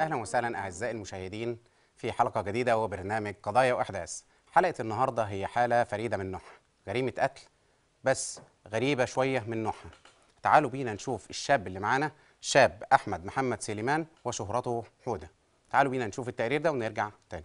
أهلا وسهلا أعزائي المشاهدين في حلقة جديدة وبرنامج قضايا وأحداث حلقة النهاردة هي حالة فريدة من نوعها جريمة قتل بس غريبة شوية من نوعها تعالوا بينا نشوف الشاب اللي معانا شاب أحمد محمد سليمان وشهرته حودة تعالوا بينا نشوف التقرير ده ونرجع تاني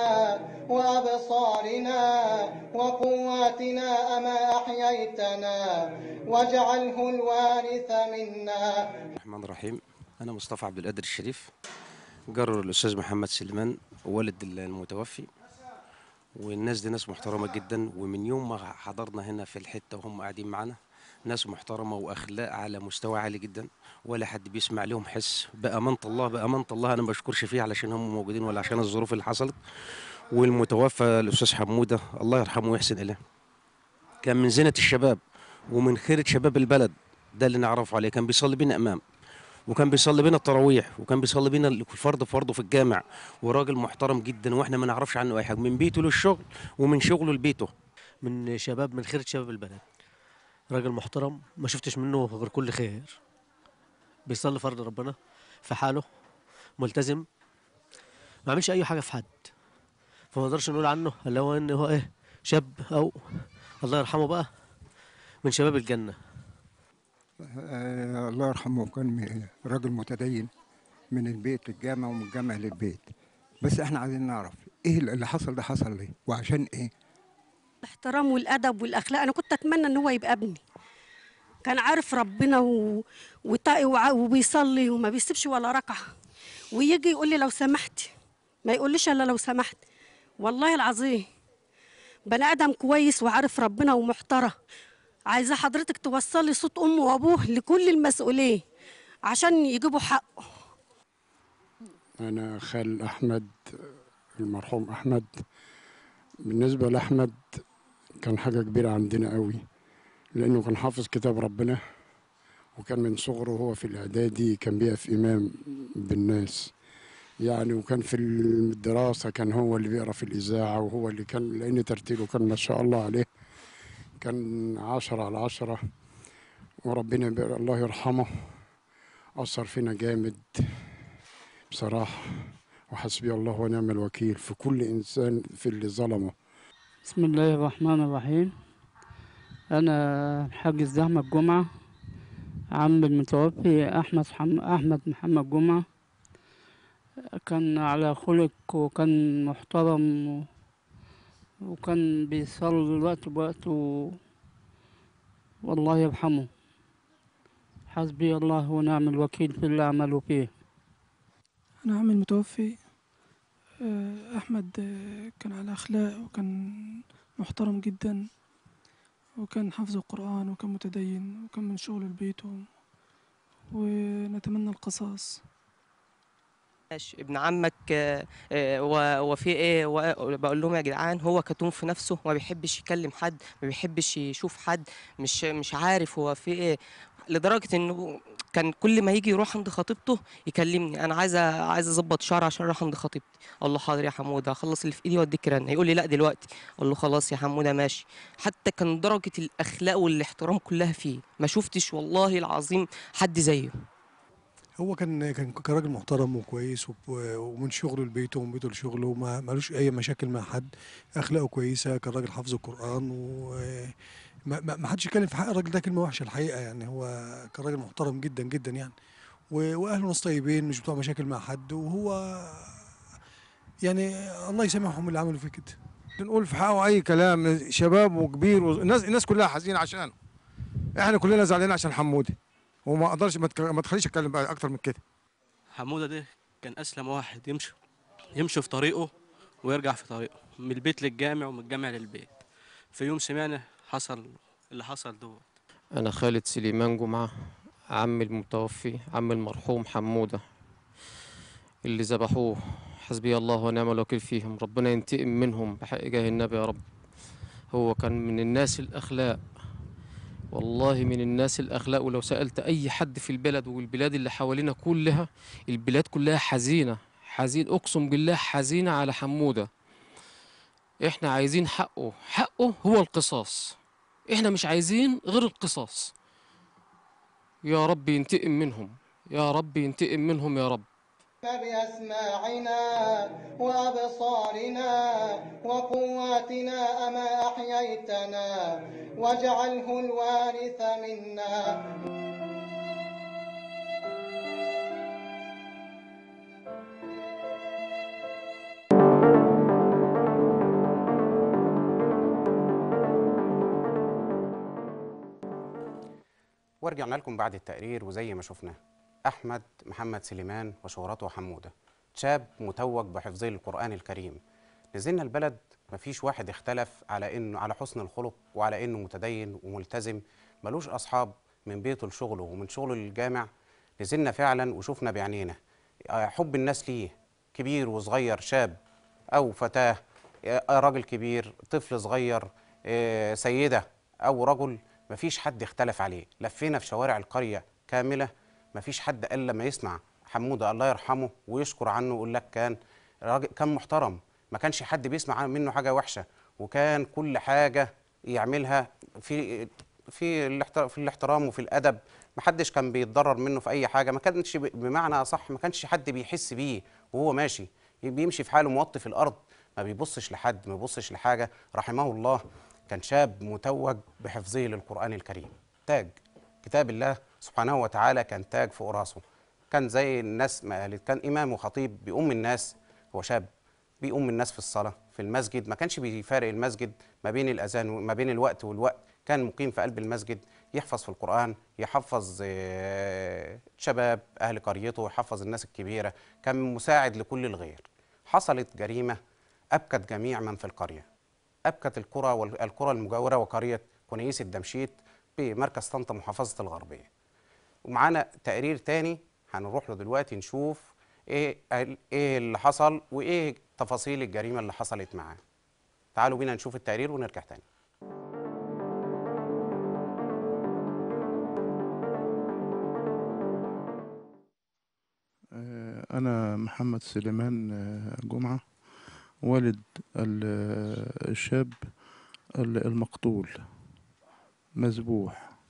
وآتنا أما أحييتنا واجعله الوارث منا الرحمن الرحيم أنا مصطفى عبد القادر الشريف جار الأستاذ محمد سليمان والد المتوفي والناس دي ناس محترمة جدا ومن يوم ما حضرنا هنا في الحتة وهم قاعدين معانا ناس محترمة وأخلاق على مستوى عالي جدا ولا حد بيسمع لهم حس بأمانة الله بأمانة الله أنا ما بشكرش فيه علشان هم موجودين ولا عشان الظروف اللي حصلت والمتوفى الأستاذ حمودة الله يرحمه ويحسن إليه كان من زينة الشباب ومن خيرة شباب البلد ده اللي نعرفه عليه كان بيصلي بينا إمام وكان بيصلي بينا التراويح وكان بيصلي بينا الفرض فرضه في الجامع وراجل محترم جدا واحنا ما نعرفش عنه اي حاجه من بيته للشغل ومن شغله لبيته من شباب من خيرة شباب البلد راجل محترم ما شفتش منه غير كل خير بيصلي فرض ربنا في حاله ملتزم ما عملش اي حاجه في حد فما نقدرش نقول عنه الا هو ان هو ايه شاب او الله يرحمه بقى من شباب الجنة آه، الله يرحمه كان راجل متدين من البيت للجامع ومن الجامع للبيت بس احنا عايزين نعرف ايه اللي حصل ده حصل ليه وعشان ايه الاحترام والادب والاخلاق انا كنت اتمنى ان هو يبقى ابني كان عارف ربنا و... وطاقي وع... وبيصلي وما بيسيبش ولا ركعه ويجي يقول لي لو سمحت ما يقولش الا لو سمحت والله العظيم بني ادم كويس وعارف ربنا ومحترم عايزه حضرتك توصلي صوت امه وابوه لكل المسؤولين عشان يجيبوا حقه انا خال احمد المرحوم احمد بالنسبه لاحمد كان حاجه كبيره عندنا قوي لانه كان حافظ كتاب ربنا وكان من صغره هو في الاعدادي كان بيقف امام بالناس يعني وكان في الدراسه كان هو اللي بيقرا في الاذاعه وهو اللي كان لان ترتيبه كان ما شاء الله عليه كان عشرة على عشرة وربنا الله يرحمه أثر فينا جامد بصراحة وحسبي الله ونعم الوكيل في كل إنسان في اللي ظلمه بسم الله الرحمن الرحيم أنا الحاج زهمة الجمعة عم المتوفي أحمد أحمد محمد جمعة كان على خلق وكان محترم وكان بيصلي الوقت بوقت والله يرحمه حسبي الله ونعم الوكيل في اللي عمله فيه أنا عمي المتوفي آه، أحمد آه، كان على أخلاق وكان محترم جدا وكان حافظ القرآن وكان متدين وكان من شغل البيت ونتمنى القصاص ابن عمك آه، وفي ايه بقول لهم يا جدعان هو كتوم في نفسه ما بيحبش يكلم حد ما بيحبش يشوف حد مش مش عارف هو في ايه لدرجه انه كان كل ما يجي يروح عند خطيبته يكلمني انا عايز عايز اظبط شعري عشان اروح عند خطيبتي اقول له حاضر يا حموده هخلص اللي في ايدي واديك رنه يقول لي لا دلوقتي اقول له خلاص يا حموده ماشي حتى كان درجه الاخلاق والاحترام كلها فيه ما شفتش والله العظيم حد زيه هو كان كان كراجل محترم وكويس ومن شغله لبيته ومن بيته لشغله ما ملوش اي مشاكل مع حد اخلاقه كويسه كان راجل حافظ القران و ما حدش يتكلم في حق الراجل ده كلمه وحشه الحقيقه يعني هو كان راجل محترم جدا جدا يعني واهله ناس طيبين مش بتوع مشاكل مع حد وهو يعني الله يسامحهم اللي عملوا فيه كده نقول في حقه اي كلام شباب وكبير والناس الناس كلها حزينه عشانه احنا كلنا زعلانين عشان حمودي وما اقدرش ما تخليش اتكلم بقى اكتر من كده حموده ده كان اسلم واحد يمشي يمشي في طريقه ويرجع في طريقه من البيت للجامع ومن الجامع للبيت في يوم سمعنا حصل اللي حصل دوت انا خالد سليمان جمعه عم المتوفي عم المرحوم حموده اللي ذبحوه حسبي الله ونعم الوكيل فيهم ربنا ينتقم منهم بحق جاه النبي يا رب هو كان من الناس الاخلاق والله من الناس الأخلاق ولو سألت أي حد في البلد والبلاد اللي حوالينا كلها البلاد كلها حزينة حزين أقسم بالله حزينة على حمودة إحنا عايزين حقه حقه هو القصاص إحنا مش عايزين غير القصاص يا رب ينتقم منهم يا رب ينتقم منهم يا رب بأسماعنا وأبصارنا وقواتنا أما أحييتنا واجعله الوارث منا ورجعنا لكم بعد التقرير وزي ما شفنا أحمد محمد سليمان وشهرته حمودة شاب متوج بحفظي القرآن الكريم نزلنا البلد مفيش واحد اختلف على انه على حسن الخلق وعلى انه متدين وملتزم ملوش اصحاب من بيته لشغله ومن شغله للجامع نزلنا فعلا وشفنا بعينينا آه، حب الناس ليه كبير وصغير شاب او فتاه آه، راجل كبير طفل صغير آه، سيده او رجل مفيش حد اختلف عليه لفينا في شوارع القريه كامله مفيش حد الا لما يسمع حموده الله يرحمه ويشكر عنه ويقول لك كان راجل كان محترم ما كانش حد بيسمع منه حاجه وحشه وكان كل حاجه يعملها في في في الاحترام وفي الادب ما حدش كان بيتضرر منه في اي حاجه ما كانش بمعنى اصح ما كانش حد بيحس بيه وهو ماشي بيمشي في حاله موطي في الارض ما بيبصش لحد ما بيبصش لحاجه رحمه الله كان شاب متوج بحفظه للقران الكريم تاج كتاب الله سبحانه وتعالى كان تاج فوق راسه كان زي الناس ما قالت كان إمام وخطيب بيقوم الناس هو شاب بيقوم الناس في الصلاة في المسجد ما كانش بيفارق المسجد ما بين الأذان وما بين الوقت والوقت كان مقيم في قلب المسجد يحفظ في القرآن يحفظ آه، شباب أهل قريته يحفظ الناس الكبيرة كان مساعد لكل الغير حصلت جريمة أبكت جميع من في القرية أبكت القرى والقرى المجاورة وقرية كنيس الدمشيت بمركز طنطا محافظة الغربية ومعانا تقرير تاني هنروح له دلوقتي نشوف ايه ايه اللي حصل وايه تفاصيل الجريمه اللي حصلت معاه تعالوا بينا نشوف التقرير ونرجع تاني آه، أنا محمد سليمان آه، جمعة والد الشاب المقتول مذبوح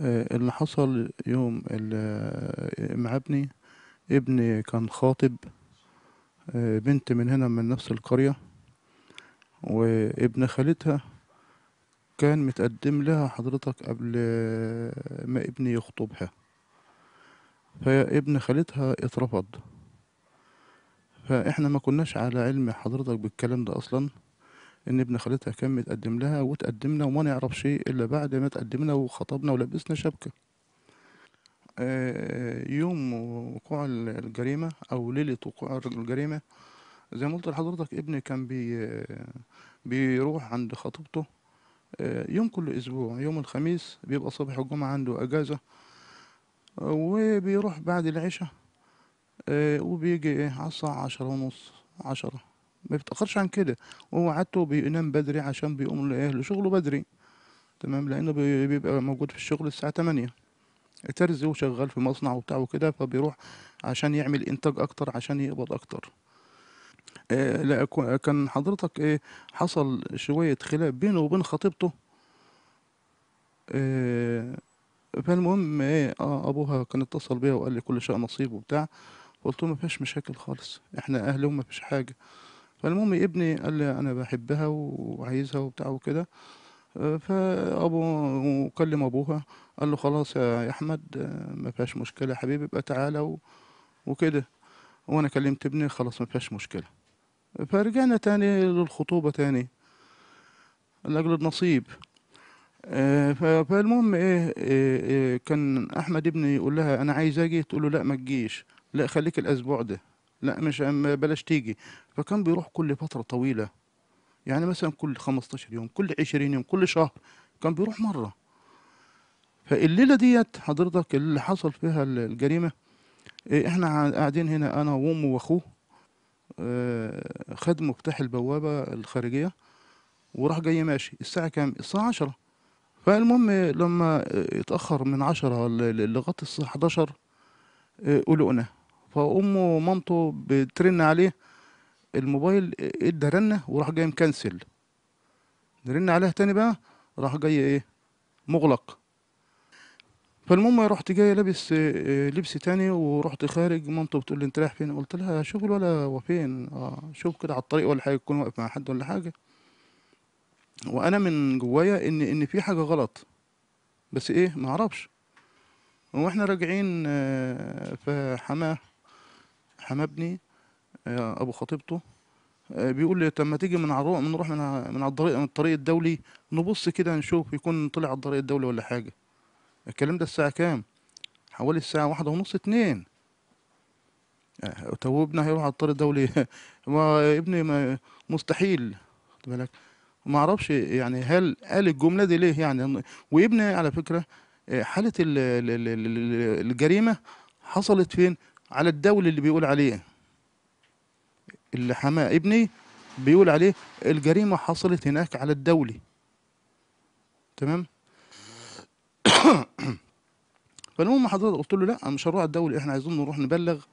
آه، اللي حصل يوم ام آه، ابني ابني كان خاطب آه، بنت من هنا من نفس القرية وابن خالتها كان متقدم لها حضرتك قبل ما ابني يخطبها فابن خالتها اترفض فاحنا ما كناش على علم حضرتك بالكلام ده اصلا ان ابن خالتها كان متقدم لها وتقدمنا وما شيء الا بعد ما تقدمنا وخطبنا ولبسنا شبكه آه، يوم وقوع الجريمه او ليله وقوع الجريمه زي ما قلت لحضرتك ابني كان بي بيروح عند خطيبته آه، يوم كل اسبوع يوم الخميس بيبقى صبح الجمعه عنده اجازه وبيروح بعد العشاء آه، وبيجي ايه على الساعه عشرة ونص عشرة ما بيتاخرش عن كده ووعدته بينام بدري عشان بيقوم لاهله شغله بدري تمام لانه بيبقى موجود في الشغل الساعه 8 ترزي وشغال في مصنع وبتاع وكده فبيروح عشان يعمل انتاج اكتر عشان يقبض اكتر آه، لا كان حضرتك ايه حصل شويه خلاف بينه وبين خطيبته آه، فالمهم ايه اه ابوها كان اتصل بيا وقال لي كل شيء نصيب وبتاع قلت له ما فيش مشاكل خالص احنا اهل وما فيش حاجه فالمهم ابني قال لي انا بحبها وعايزها وبتاع وكده آه، فابو وكلم ابوها قال له خلاص يا احمد آه، ما فيهاش مشكله يا حبيبي يبقى تعالى وكده وانا كلمت ابني خلاص ما فيهاش مشكله فرجعنا تاني للخطوبه تاني لاجل النصيب آه، فالمهم إيه, إيه, ايه كان احمد ابني يقول لها انا عايز اجي تقول له لا ما تجيش لا خليك الاسبوع ده لا مش بلاش تيجي فكان بيروح كل فترة طويلة يعني مثلا كل 15 يوم كل 20 يوم كل شهر كان بيروح مرة فالليلة ديت حضرتك اللي حصل فيها الجريمة إيه، احنا قاعدين هنا انا وامه واخوه آه، خد مفتاح البوابة الخارجية وراح جاي ماشي الساعة كام؟ الساعة عشرة فالمهم لما اتأخر من عشرة لغاية الساعة 11 آه، قلقنا فأمه ومامته بترن عليه الموبايل ادى إيه، إيه، رنه وراح جاي مكنسل رن عليها تاني بقى راح جاي ايه مغلق فالمهم رحت جاي لابس إيه، لبس تاني ورحت خارج مامته بتقول لي انت رايح فين قلت لها شوف الولا هو فين اه شوف كده على الطريق ولا حاجه يكون واقف مع حد ولا حاجه وانا من جوايا ان ان في حاجه غلط بس ايه ما اعرفش واحنا راجعين آه، حماه حماه ابني ابو خطيبته آه، بيقول لي طب ما تيجي من عروق نروح من من على الطريق من الطريق الدولي نبص كده نشوف يكون طلع على الطريق الدولي ولا حاجه الكلام ده الساعه كام حوالي الساعه واحدة ونص اتنين آه، طب وابني هيروح على الطريق الدولي ما ابني ما مستحيل خد بالك ما اعرفش يعني هل قال الجمله دي ليه يعني وابني على فكره آه، حاله الجريمه حصلت فين على الدولي اللي بيقول عليه اللي حماه ابني بيقول عليه الجريمة حصلت هناك على الدولي تمام فالمهم حضرتك قلت له لا مش هنروح على الدولي احنا عايزين نروح نبلغ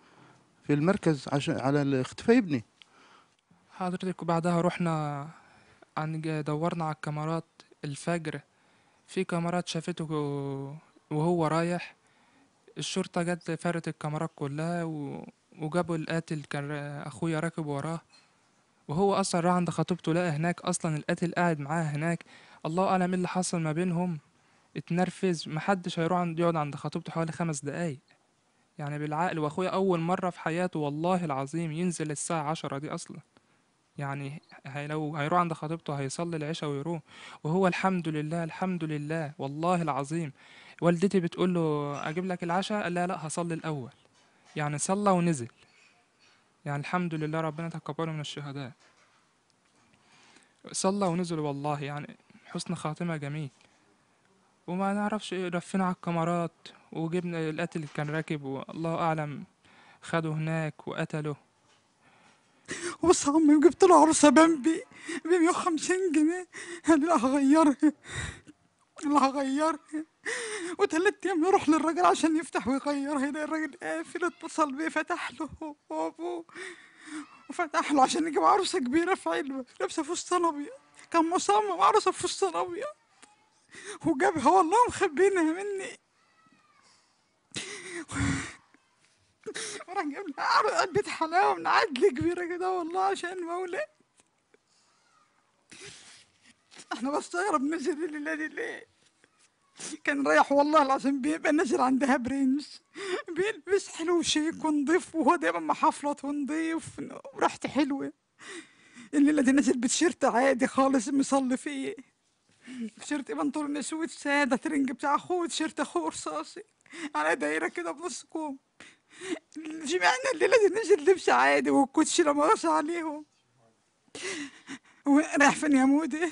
في المركز عشان على اختفاء ابني حضرتك وبعدها رحنا عن دورنا على الكاميرات الفجر في كاميرات شافته وهو رايح الشرطة جت فرت الكاميرات كلها و... وجابوا القاتل كان اخويا راكب وراه وهو اصلا راح عند خطيبته لقى هناك اصلا القاتل قاعد معاه هناك الله اعلم ايه اللي حصل ما بينهم اتنرفز محدش هيروح عند يقعد عند خطيبته حوالي خمس دقايق يعني بالعقل واخويا اول مره في حياته والله العظيم ينزل الساعه عشرة دي اصلا يعني هي لو هيروح عند خطيبته هيصلي العشاء ويروح وهو الحمد لله الحمد لله والله العظيم والدتي بتقول له اجيب لك العشاء قال لها لا هصلي الاول يعني صلى ونزل يعني الحمد لله ربنا تقبله من الشهداء صلى ونزل والله يعني حسن خاتمة جميل وما نعرفش إيه، لفينا على الكاميرات وجبنا القتل اللي كان راكب والله أعلم خده هناك وقتله وصمم جبت له عروسة بامبي ب 150 جنيه هل لي هغيرها اللي هغيرني وتلات ايام يروح للراجل عشان يفتح ويغير هنا الراجل قافل اتصل بيه فتح له وابوه وفتح له عشان يجيب عروسه كبيره في علبه لابسه فستان ابيض كان مصمم عروسه فستان ابيض وجابها والله مخبينها مني وراح جاب لها بيت حلاوه من عدل كبيره كده والله عشان مولاه احنا بستغرب من الجديد الذي ليه كان رايح والله العظيم بيبقى نازل عندها برنج بيلبس حلو شيك ونضيف وهو دايما محفلط ونضيف وريحته حلوه الليله دي نازل بتيشيرت عادي خالص مصلي فيه تيشيرت بنطلون اسود ساده ترنج بتاع اخوه تيشيرت اخوه رصاصي على دايره كده بنص كوم جمعنا الليله دي نازل لبس عادي والكوتشي لما عليهم ورايح فين يا مودي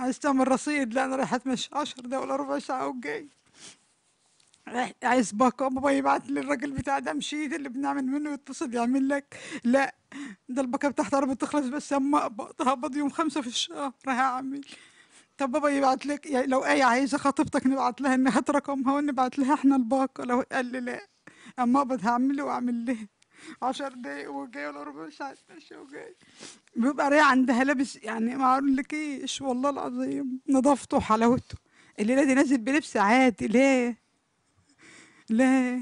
عايز تعمل رصيد لا انا رايح اتمشى 10 ده ولا ربع ساعه وجاي عايز باقه بابا يبعت للراجل بتاع ده مشيت اللي بنعمل منه يتصل يعمل لك لا ده الباقه بتاعت عربي تخلص بس اما اقبض هقبض يوم خمسة في الشهر هعمل طب بابا يبعت لك يعني لو آية عايزة خطيبتك نبعت لها هات رقمها ونبعت لها احنا الباقة لو قال لي لا اما اقبض هعمله واعمل لها عشر دقايق وجاي ولا ربع ساعة اتمشى وجاي بيبقى رايح عندها لابس يعني ما اقولكيش والله العظيم نظافته وحلاوته الليلة دي نازل بلبس عادي ليه ليه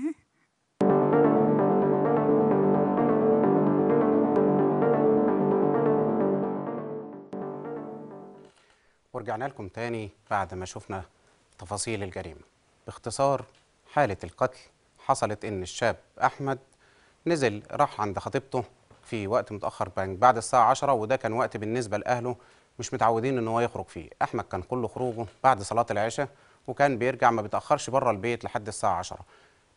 ورجعنا لكم تاني بعد ما شفنا تفاصيل الجريمة باختصار حالة القتل حصلت إن الشاب أحمد نزل راح عند خطيبته في وقت متاخر بعد الساعه 10 وده كان وقت بالنسبه لاهله مش متعودين ان هو يخرج فيه احمد كان كل خروجه بعد صلاه العشاء وكان بيرجع ما بيتاخرش بره البيت لحد الساعه 10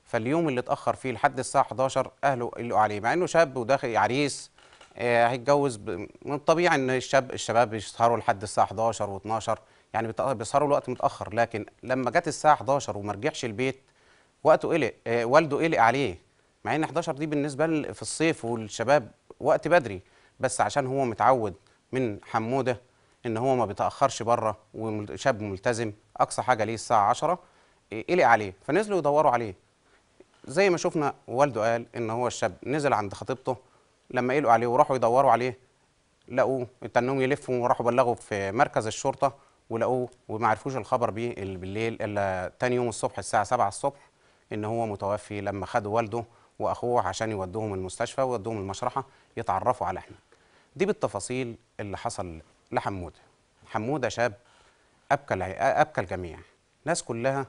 فاليوم اللي اتاخر فيه لحد الساعه 11 اهله قلقوا عليه مع انه شاب وداخل عريس آه، هيتجوز ب... من الطبيعي ان الشاب الشباب بيسهروا لحد الساعه 11 و12 يعني بيسهروا الوقت متاخر لكن لما جت الساعه 11 وما رجعش البيت وقته قلق آه، والده قلق عليه مع ان 11 دي بالنسبه في الصيف والشباب وقت بدري بس عشان هو متعود من حموده ان هو ما بيتاخرش بره وشاب ملتزم اقصى حاجه ليه الساعه 10 قلق عليه فنزلوا يدوروا عليه زي ما شفنا والده قال ان هو الشاب نزل عند خطيبته لما قلقوا عليه وراحوا يدوروا عليه لقوه اتنهم يلفوا وراحوا بلغوا في مركز الشرطه ولقوه وما عرفوش الخبر بيه بالليل الا تاني يوم الصبح الساعه 7 الصبح ان هو متوفي لما خدوا والده واخوه عشان يودوهم المستشفى ويودوهم المشرحه يتعرفوا على احمد دي بالتفاصيل اللي حصل لحموده حموده شاب ابكى ابكى الجميع ناس كلها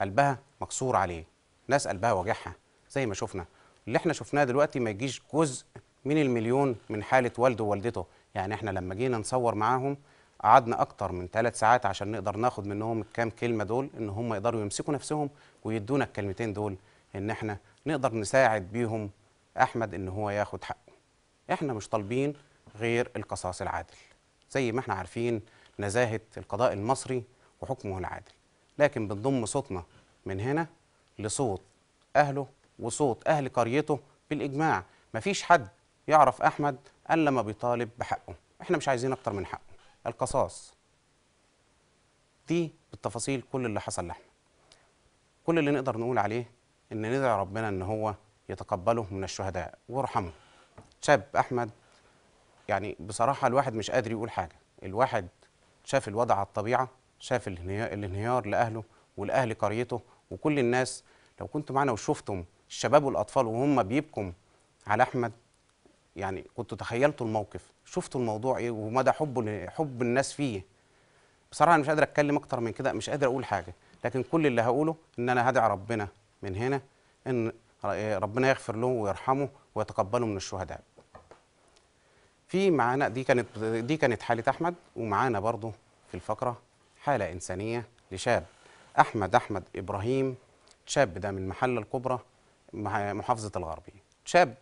قلبها مكسور عليه ناس قلبها واجعها زي ما شفنا اللي احنا شفناه دلوقتي ما يجيش جزء من المليون من حاله والده ووالدته يعني احنا لما جينا نصور معاهم قعدنا اكتر من ثلاث ساعات عشان نقدر ناخد منهم الكام كلمه دول ان هم يقدروا يمسكوا نفسهم ويدونا الكلمتين دول ان احنا نقدر نساعد بيهم احمد ان هو ياخد حقه احنا مش طالبين غير القصاص العادل زي ما احنا عارفين نزاهه القضاء المصري وحكمه العادل لكن بنضم صوتنا من هنا لصوت اهله وصوت اهل قريته بالاجماع مفيش حد يعرف احمد الا ما بيطالب بحقه احنا مش عايزين اكتر من حقه القصاص دي بالتفاصيل كل اللي حصل لاحمد كل اللي نقدر نقول عليه ان ندعي ربنا ان هو يتقبله من الشهداء ويرحمه شاب احمد يعني بصراحه الواحد مش قادر يقول حاجه الواحد شاف الوضع على الطبيعه شاف الانهيار لاهله والاهل قريته وكل الناس لو كنتوا معنا وشفتم الشباب والاطفال وهم بيبكم على احمد يعني كنتوا تخيلتوا الموقف شفتوا الموضوع ايه ومدى حبه حب الناس فيه بصراحه انا مش قادر اتكلم اكتر من كده مش قادر اقول حاجه لكن كل اللي هقوله ان انا هدعي ربنا من هنا ان إيه، ربنا يغفر له ويرحمه ويتقبله من الشهداء في معانا دي كانت دي كانت حاله احمد ومعانا برضه في الفقره حاله انسانيه لشاب احمد احمد ابراهيم شاب ده من محله الكبرى محافظه الغربي شاب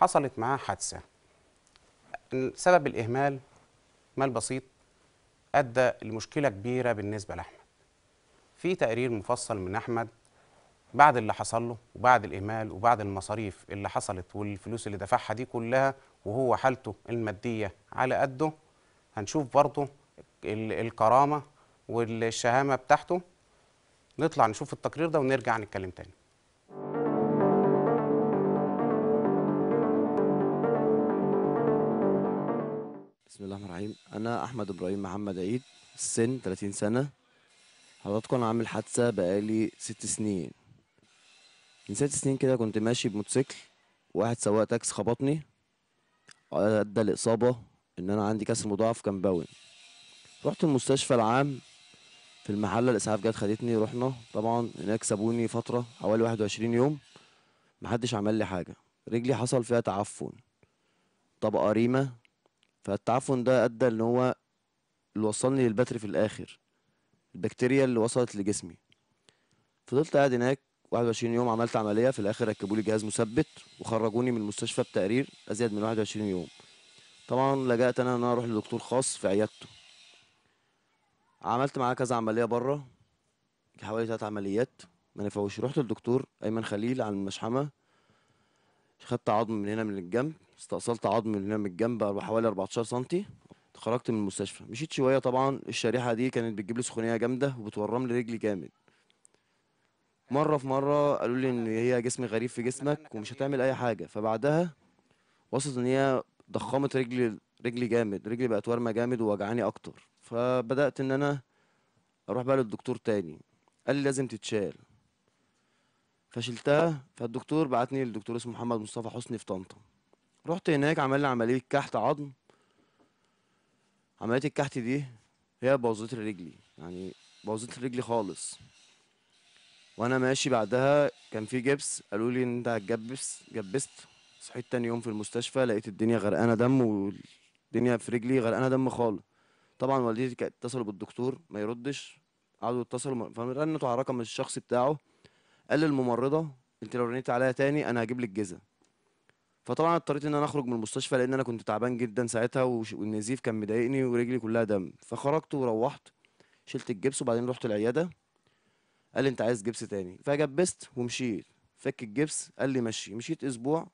حصلت معاه حادثه سبب الاهمال مال بسيط ادى لمشكله كبيره بالنسبه لاحمد في تقرير مفصل من احمد بعد اللي حصل له وبعد الإهمال وبعد المصاريف اللي حصلت والفلوس اللي دفعها دي كلها وهو حالته المادية على قده هنشوف برضه الكرامة والشهامة بتاعته نطلع نشوف التقرير ده ونرجع نتكلم تاني بسم الله الرحمن الرحيم أنا أحمد إبراهيم محمد عيد السن 30 سنة حضراتكم أنا عامل حادثة بقالي ست سنين من ست سنين كده كنت ماشي بموتوسيكل واحد سواق تاكس خبطني ادى الاصابه ان انا عندي كسر مضاعف كان باون رحت المستشفى العام في المحله الاسعاف جت خدتني رحنا طبعا هناك سابوني فتره حوالي 21 يوم محدش عمل لي حاجه رجلي حصل فيها تعفن طبقه ريمه فالتعفن ده ادى ان هو اللي وصلني للبتر في الاخر البكتيريا اللي وصلت لجسمي فضلت قاعد هناك 21 يوم عملت عمليه في الاخر ركبوا لي جهاز مثبت وخرجوني من المستشفى بتقرير ازيد من 21 يوم طبعا لجأت انا ان انا اروح لدكتور خاص في عيادته عملت معاه كذا عمليه بره حوالي ثلاث عمليات ما نفعوش رحت للدكتور ايمن خليل على المشحمه خدت عظم من هنا من الجنب استأصلت عظم من هنا من الجنب حوالي 14 سم خرجت من المستشفى مشيت شويه طبعا الشريحه دي كانت بتجيب لي سخونيه جامده وبتورم لي رجلي جامد مره في مره قالوا لي ان هي جسم غريب في جسمك ومش هتعمل اي حاجه فبعدها وصلت ان هي ضخمت رجلي رجلي جامد رجلي بقت وارمه جامد ووجعاني اكتر فبدات ان انا اروح بقى للدكتور تاني قال لي لازم تتشال فشلتها فالدكتور بعتني للدكتور اسمه محمد مصطفى حسني في طنطا رحت هناك عمل لي عمليه كحت عظم عمليه الكحت دي هي بوظت رجلي يعني بوظت رجلي خالص وانا ماشي بعدها كان في جبس قالوا لي انت هتجبس جبست صحيت تاني يوم في المستشفى لقيت الدنيا غرقانه دم والدنيا في رجلي غرقانه دم خالص طبعا والدتي كانت اتصلوا بالدكتور ما يردش قعدوا يتصلوا فرنتوا على الرقم الشخصي بتاعه قال للممرضه انت لو رنيت عليا تاني انا هجيب لك جزء فطبعا اضطريت ان انا اخرج من المستشفى لان انا كنت تعبان جدا ساعتها والنزيف كان مضايقني ورجلي كلها دم فخرجت وروحت شلت الجبس وبعدين رحت العياده قال لي انت عايز جبس تاني فجبست ومشيت فك الجبس قال لي مشي مشيت اسبوع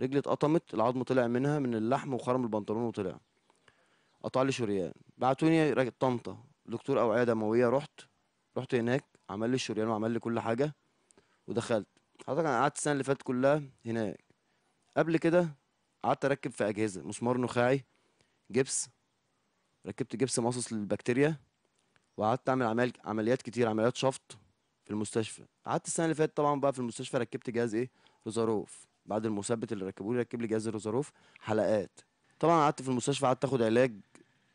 رجلي اتقطمت العظم طلع منها من اللحم وخرم البنطلون وطلع قطع لي شريان بعتوني طنطا دكتور اوعيه دمويه رحت رحت هناك عمل لي الشريان وعمل لي كل حاجه ودخلت حضرتك انا قعدت السنه اللي فاتت كلها هناك قبل كده قعدت اركب في اجهزه مسمار نخاعي جبس ركبت جبس مصص للبكتيريا وقعدت اعمل عمليات كتير عمليات شفط في المستشفى قعدت السنه اللي فاتت طبعا بقى في المستشفى ركبت جهاز ايه روزاروف بعد المثبت اللي ركبوه لي ركب لي جهاز الروزاروف حلقات طبعا قعدت في المستشفى قعدت اخد علاج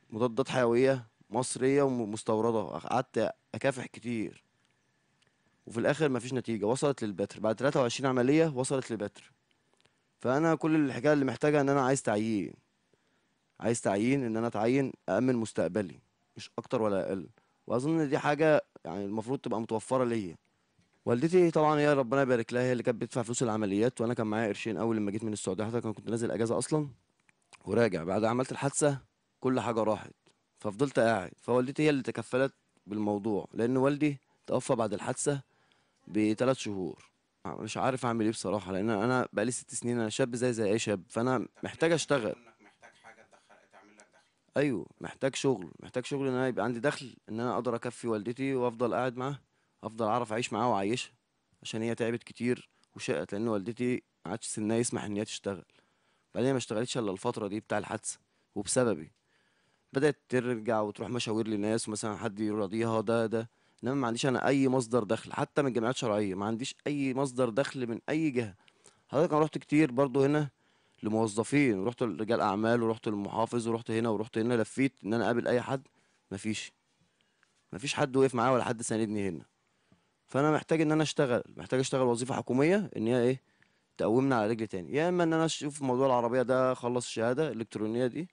مضادات حيويه مصريه ومستورده قعدت اكافح كتير وفي الاخر مفيش نتيجه وصلت للبتر بعد 23 عمليه وصلت للبتر فانا كل الحكايه اللي محتاجها ان انا عايز تعيين عايز تعيين ان انا اتعين اامن مستقبلي مش اكتر ولا اقل واظن دي حاجه يعني المفروض تبقى متوفره ليا والدتي طبعا هي ربنا يبارك لها هي اللي كانت بتدفع فلوس العمليات وانا كان معايا قرشين اول لما جيت من السعوديه حضرتك انا كنت نازل اجازه اصلا وراجع بعد عملت الحادثه كل حاجه راحت ففضلت قاعد فوالدتي هي اللي تكفلت بالموضوع لان والدي توفى بعد الحادثه بثلاث شهور مش عارف اعمل ايه بصراحه لان انا بقالي ست سنين انا شاب زي زي اي شاب فانا محتاج اشتغل ايوه محتاج شغل محتاج شغل ان انا يبقى عندي دخل ان انا اقدر اكفي والدتي وافضل قاعد معاها افضل اعرف اعيش معاها واعيشها عشان هي تعبت كتير وشقت لان والدتي ما عادش سنها يسمح ان هي تشتغل بعدين ما اشتغلتش الا الفتره دي بتاع الحادثه وبسببي بدات ترجع وتروح مشاوير للناس ومثلا حد يراضيها ده ده انما ما عنديش انا اي مصدر دخل حتى من جمعيات شرعيه ما عنديش اي مصدر دخل من اي جهه حضرتك انا رحت كتير برضو هنا لموظفين ورحت لرجال اعمال ورحت للمحافظ ورحت هنا ورحت هنا لفيت ان انا اقابل اي حد مفيش مفيش حد وقف معايا ولا حد ساندني هنا فانا محتاج ان انا اشتغل محتاج اشتغل وظيفه حكوميه ان هي ايه تقومنا على رجل تاني يا اما ان انا اشوف موضوع العربيه ده اخلص الشهاده الالكترونيه دي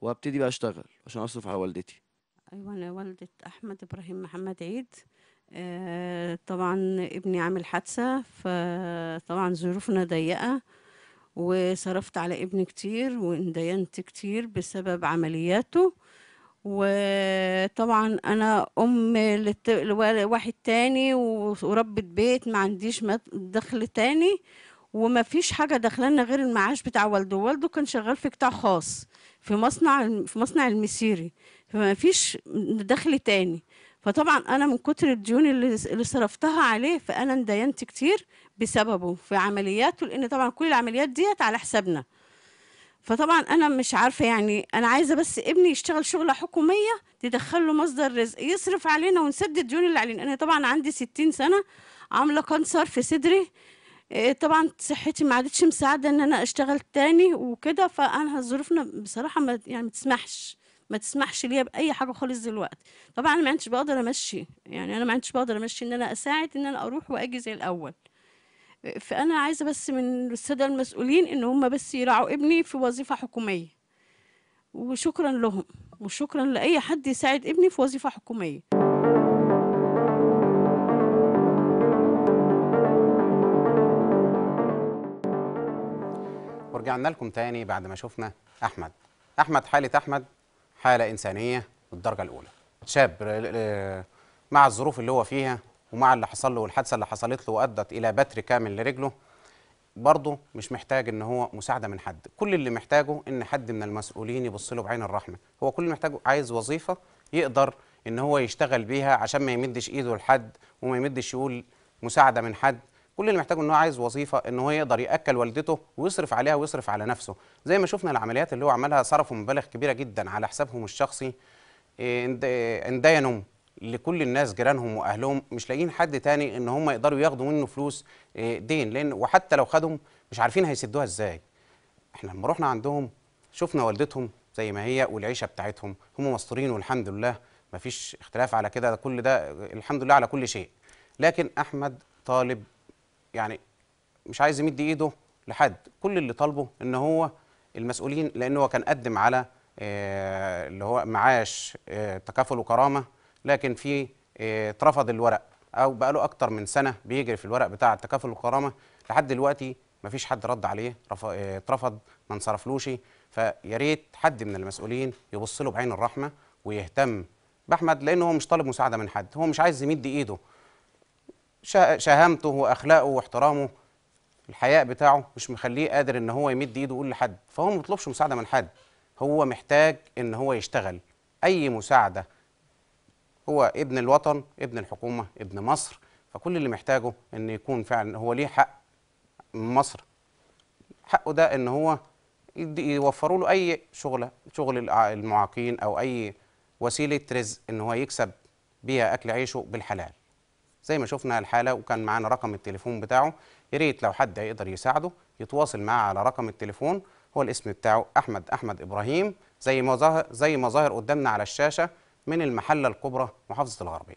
وابتدي بقى اشتغل عشان اصرف على والدتي ايوه انا والده احمد ابراهيم محمد عيد آه، طبعا ابني عامل حادثه فطبعا ظروفنا ضيقه وصرفت على ابني كتير واندينت كتير بسبب عملياته وطبعا انا ام لواحد تاني وربت بيت ما عنديش دخل تاني وما فيش حاجه دخلنا غير المعاش بتاع والده والده كان شغال في قطاع خاص في مصنع في مصنع المسيري فما فيش دخل تاني فطبعا انا من كتر الديون اللي صرفتها عليه فانا اندينت كتير بسببه في عملياته لان طبعا كل العمليات ديت على حسابنا فطبعا انا مش عارفه يعني انا عايزه بس ابني يشتغل شغله حكوميه تدخل له مصدر رزق يصرف علينا ونسدد الديون اللي علينا انا طبعا عندي 60 سنه عامله كانسر في صدري آه، طبعا صحتي ما عادتش مساعده ان انا اشتغل تاني وكده فانا ظروفنا بصراحه ما يعني ما تسمحش ما تسمحش ليا باي حاجه خالص دلوقتي طبعا انا ما عدتش بقدر امشي يعني انا ما عدتش بقدر امشي ان انا اساعد ان انا اروح واجي زي الاول فانا عايزه بس من الساده المسؤولين ان هم بس يراعوا ابني في وظيفه حكوميه وشكرا لهم وشكرا لاي حد يساعد ابني في وظيفه حكوميه ورجعنا لكم تاني بعد ما شفنا احمد احمد حاله احمد حاله انسانيه بالدرجه الاولى شاب آه، مع الظروف اللي هو فيها ومع اللي حصل له والحادثه اللي حصلت له وادت الى بتر كامل لرجله برضه مش محتاج ان هو مساعده من حد كل اللي محتاجه ان حد من المسؤولين يبص له بعين الرحمه هو كل اللي محتاجه عايز وظيفه يقدر ان هو يشتغل بيها عشان ما يمدش ايده لحد وما يمدش يقول مساعده من حد كل اللي محتاجه ان هو عايز وظيفه ان هو يقدر ياكل والدته ويصرف عليها ويصرف على نفسه زي ما شفنا العمليات اللي هو عملها صرفوا مبالغ كبيره جدا على حسابهم الشخصي اندينهم لكل الناس جيرانهم واهلهم مش لاقيين حد تاني ان هم يقدروا ياخدوا منه فلوس آه، دين لان وحتى لو خدهم مش عارفين هيسدوها ازاي احنا لما رحنا عندهم شفنا والدتهم زي ما هي والعيشه بتاعتهم هم مستورين والحمد لله مفيش اختلاف على كده كل ده الحمد لله على كل شيء لكن احمد طالب يعني مش عايز يمد ايده لحد كل اللي طالبه ان هو المسؤولين لان هو كان قدم على آه، اللي هو معاش آه، تكافل وكرامه لكن في آه، اترفض الورق او بقى له اكتر من سنه بيجري في الورق بتاع التكافل والكرامه لحد دلوقتي مفيش حد رد عليه آه، اترفض ما انصرفلوش فيا ريت حد من المسؤولين يبص له بعين الرحمه ويهتم باحمد لان هو مش طالب مساعده من حد هو مش عايز يمد ايده شهامته واخلاقه واحترامه الحياء بتاعه مش مخليه قادر ان هو يمد ايده يقول لحد فهو ما بيطلبش مساعده من حد هو محتاج ان هو يشتغل اي مساعده هو ابن الوطن ابن الحكومة ابن مصر فكل اللي محتاجه أن يكون فعلا هو ليه حق من مصر حقه ده أن هو يوفروا له أي شغلة شغل المعاقين أو أي وسيلة رزق أن هو يكسب بيها أكل عيشه بالحلال زي ما شفنا الحالة وكان معانا رقم التليفون بتاعه يا ريت لو حد يقدر يساعده يتواصل معاه على رقم التليفون هو الاسم بتاعه أحمد أحمد إبراهيم زي ما ظهر زي ما ظاهر قدامنا على الشاشة من المحله الكبرى محافظه الغربيه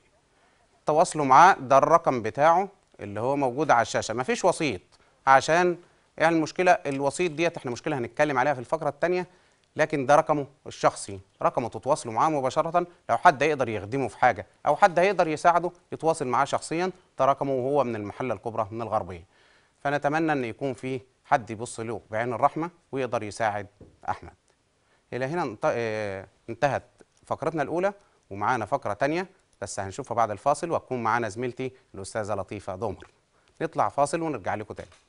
تواصلوا معاه ده الرقم بتاعه اللي هو موجود على الشاشه ما فيش وسيط عشان يعني المشكله الوسيط ديت احنا مشكله هنتكلم عليها في الفقره الثانيه لكن ده رقمه الشخصي رقمه تتواصلوا معاه مباشره لو حد يقدر يخدمه في حاجه او حد هيقدر يساعده يتواصل معاه شخصيا ده رقمه وهو من المحله الكبرى من الغربيه فنتمنى ان يكون في حد يبص له بعين الرحمه ويقدر يساعد احمد الى هنا آه، انتهت فقرتنا الأولى ومعانا فقرة تانية بس هنشوفها بعد الفاصل وهتكون معانا زميلتي الأستاذة لطيفة ضمر نطلع فاصل ونرجع لكم تاني